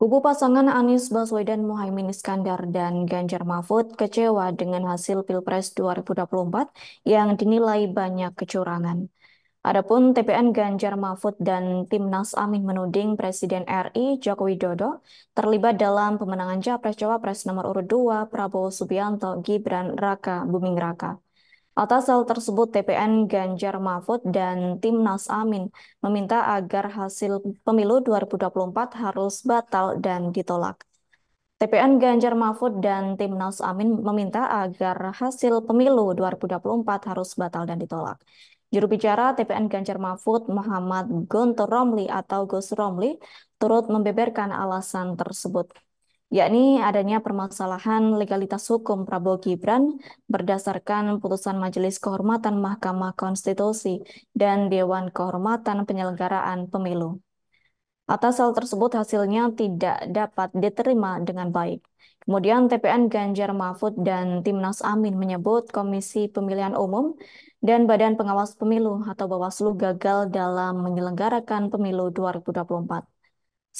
Kubu pasangan Anies Baswedan Muhaymin Iskandar dan Ganjar Mahfud kecewa dengan hasil Pilpres 2024 yang dinilai banyak kecurangan. Adapun TPN Ganjar Mahfud dan Timnas Amin menuding Presiden RI Joko Widodo terlibat dalam pemenangan Capres Cawapres nomor urut 2 Prabowo Subianto Gibran Raka Buming Raka. Atas hal tersebut, TPN Ganjar Mahfud dan Timnas Amin meminta agar hasil pemilu 2024 harus batal dan ditolak. TPN Ganjar Mahfud dan Timnas Amin meminta agar hasil pemilu 2024 harus batal dan ditolak. Juru bicara TPN Ganjar Mahfud Muhammad Guntur Romli atau Gus Romli turut membeberkan alasan tersebut yakni adanya permasalahan legalitas hukum Prabowo Gibran berdasarkan putusan Majelis Kehormatan Mahkamah Konstitusi dan Dewan Kehormatan Penyelenggaraan Pemilu. Atas hal tersebut hasilnya tidak dapat diterima dengan baik. Kemudian TPN Ganjar Mahfud dan Timnas Amin menyebut Komisi Pemilihan Umum dan Badan Pengawas Pemilu atau Bawaslu gagal dalam menyelenggarakan pemilu 2024.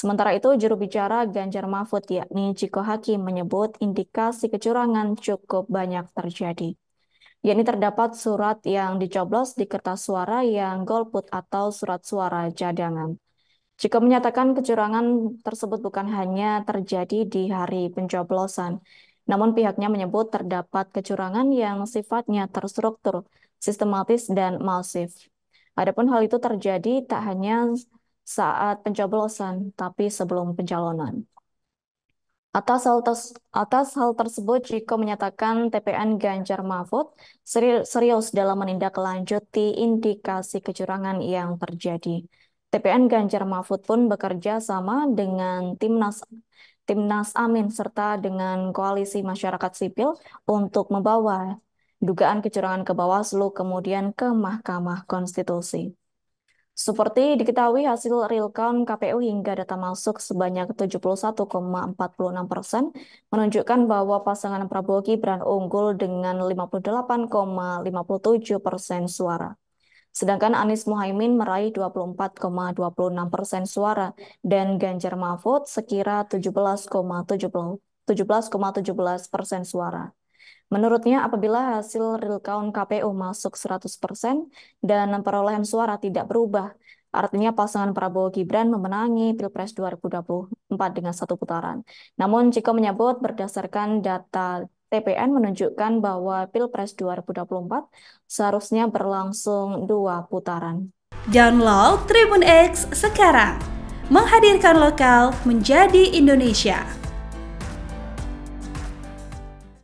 Sementara itu, juru bicara Ganjar Mahfud yakni Ciko Hakim menyebut indikasi kecurangan cukup banyak terjadi. Yakni terdapat surat yang dicoblos di kertas suara yang golput atau surat suara cadangan. Ciko menyatakan kecurangan tersebut bukan hanya terjadi di hari pencoblosan, namun pihaknya menyebut terdapat kecurangan yang sifatnya terstruktur, sistematis, dan masif. Adapun hal itu terjadi tak hanya saat pencoblosan, tapi sebelum pencalonan. Atas hal, atas hal tersebut, Jiko menyatakan TPN Ganjar Mahfud serius dalam menindaklanjuti indikasi kecurangan yang terjadi. TPN Ganjar Mahfud pun bekerja sama dengan Timnas Timnas Amin serta dengan koalisi masyarakat sipil untuk membawa dugaan kecurangan ke Bawaslu kemudian ke Mahkamah Konstitusi. Seperti diketahui hasil real count KPU hingga data masuk sebanyak 71,46 persen menunjukkan bahwa pasangan Prabowo Gibran unggul dengan 58,57 persen suara. Sedangkan Anies Mohaimin meraih 24,26 persen suara dan Ganjar Mahfud sekira 17,17 persen suara. Menurutnya, apabila hasil real count KPU masuk 100% dan perolehan suara tidak berubah, artinya pasangan Prabowo-Gibran memenangi Pilpres 2024 dengan satu putaran. Namun, jika menyebut berdasarkan data TPN menunjukkan bahwa Pilpres 2024 seharusnya berlangsung dua putaran. Download Tribun X sekarang, menghadirkan lokal menjadi Indonesia.